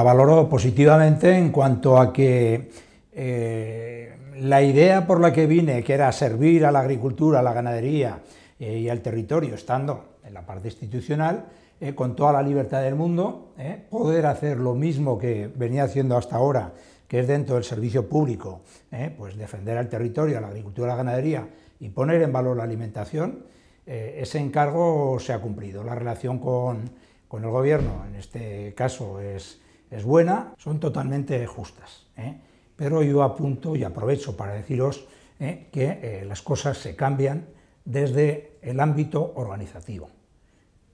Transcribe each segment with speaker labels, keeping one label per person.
Speaker 1: la valoro positivamente en cuanto a que eh, la idea por la que vine, que era servir a la agricultura, a la ganadería eh, y al territorio, estando en la parte institucional, eh, con toda la libertad del mundo, poder hacer lo mismo que venía haciendo hasta ahora, que es dentro del servicio público, pues defender al territorio, a la agricultura, a la ganadería y poner en valor la alimentación, ese encargo se ha cumplido. La relación con, con el gobierno, en este caso, es es buena, son totalmente justas. ¿eh? Pero yo apunto y aprovecho para deciros ¿eh? que eh, las cosas se cambian desde el ámbito organizativo.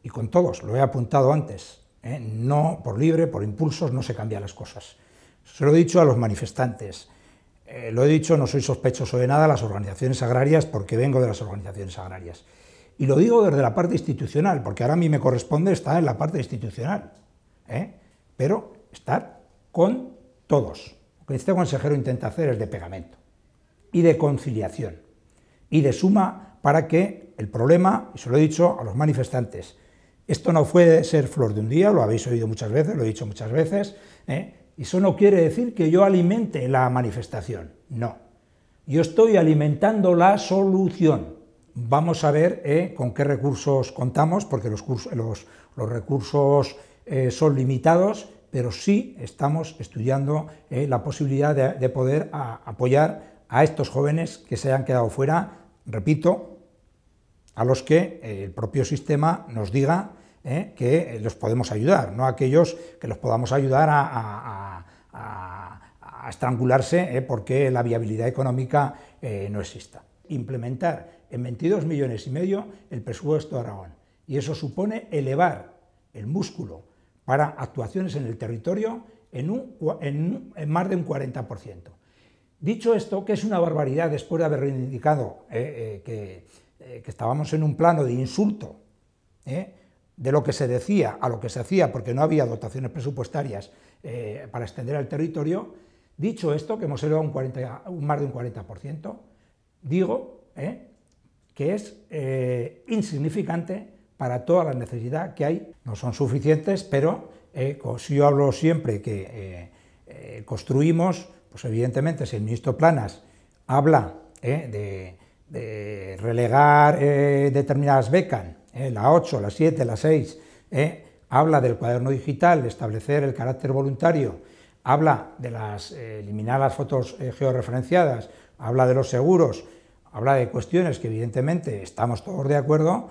Speaker 1: Y con todos, lo he apuntado antes, no por libre, por impulsos, no se cambian las cosas. Se lo he dicho a los manifestantes, lo he dicho, no soy sospechoso de nada las organizaciones agrarias porque vengo de las organizaciones agrarias. Y lo digo desde la parte institucional, porque ahora a mí me corresponde estar en la parte institucional. Pero estar con todos. Lo que este consejero intenta hacer es de pegamento y de conciliación y de suma para que el problema, y se lo he dicho a los manifestantes, esto no puede ser flor de un día, lo habéis oído muchas veces, lo he dicho muchas veces, ¿eh? y eso no quiere decir que yo alimente la manifestación, no. Yo estoy alimentando la solución. Vamos a ver ¿eh? con qué recursos contamos, porque los, recursos eh, son limitados pero sí estamos estudiando eh, la posibilidad de, poder apoyar a estos jóvenes que se hayan quedado fuera, repito, a los que eh, el propio sistema nos diga eh, que los podemos ayudar, no a aquellos que los podamos ayudar a, estrangularse porque la viabilidad económica no exista. Implementar en 22 millones y medio el presupuesto de Aragón y eso supone elevar el músculo para actuaciones en el territorio en, en, más de un 40%. Dicho esto, que es una barbaridad después de haber reivindicado eh, eh, eh, que, estábamos en un plano de insulto de lo que se decía a lo que se hacía, porque no había dotaciones presupuestarias para extender al territorio, dicho esto, que hemos elevado un, 40, un más de un 40%, digo que es insignificante para toda la necesidad que hay. No son suficientes, pero eh, si yo hablo siempre que eh, eh, construimos, pues evidentemente si el ministro Planas habla de, relegar determinadas becas, la 8, la 7, la 6, habla del cuaderno digital, de establecer el carácter voluntario, habla de las, eliminar las fotos georreferenciadas, habla de los seguros, habla de cuestiones que evidentemente estamos todos de acuerdo,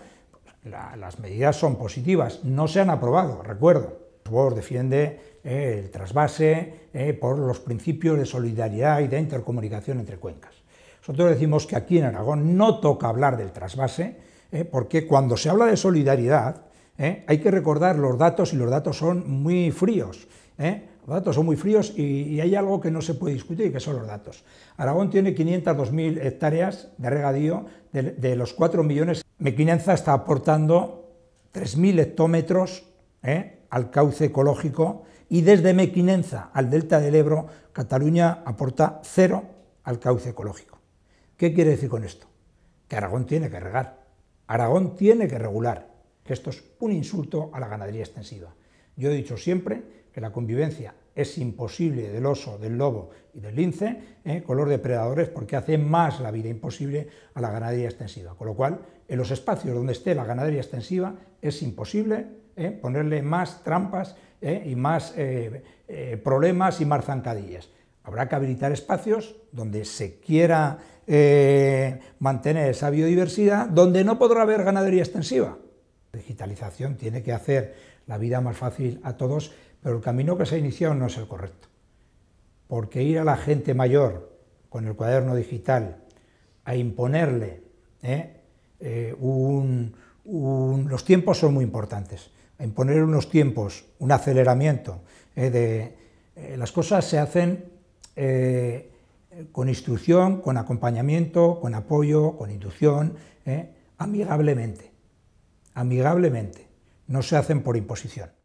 Speaker 1: las medidas son positivas, no se han aprobado, recuerdo. Vox defiende eh, el trasvase eh, por los principios de solidaridad y de intercomunicación entre cuencas. Nosotros decimos que aquí en Aragón no toca hablar del trasvase, eh, porque cuando se habla de solidaridad hay que recordar los datos y los datos son muy fríos. Los datos son muy fríos y, hay algo que no se puede discutir, que son los datos. Aragón tiene 502.000 hectáreas de regadío, de, los 4 millones. Mequinenza está aportando 3.000 hectómetros ¿eh? al cauce ecológico y desde Mequinenza al delta del Ebro, Cataluña aporta cero al cauce ecológico. ¿Qué quiere decir con esto? Que Aragón tiene que regar, Aragón tiene que regular, esto es un insulto a la ganadería extensiva. Yo he dicho siempre que la convivencia es imposible del oso, del lobo y del lince color ¿eh? con los depredadores porque hace más la vida imposible a la ganadería extensiva. Con lo cual, en los espacios donde esté la ganadería extensiva es imposible ¿eh? ponerle más trampas ¿eh? y más problemas y más zancadillas. Habrá que habilitar espacios donde se quiera mantener esa biodiversidad, donde no podrá haber ganadería extensiva digitalización tiene que hacer la vida más fácil a todos, pero el camino que se ha iniciado no es el correcto. Porque ir a la gente mayor con el cuaderno digital a imponerle ¿eh? Eh, un, los tiempos son muy importantes, imponer unos tiempos, un aceleramiento. ¿eh? de, las cosas se hacen con instrucción, con acompañamiento, con apoyo, con inducción, amigablemente amigablemente, no se hacen por imposición.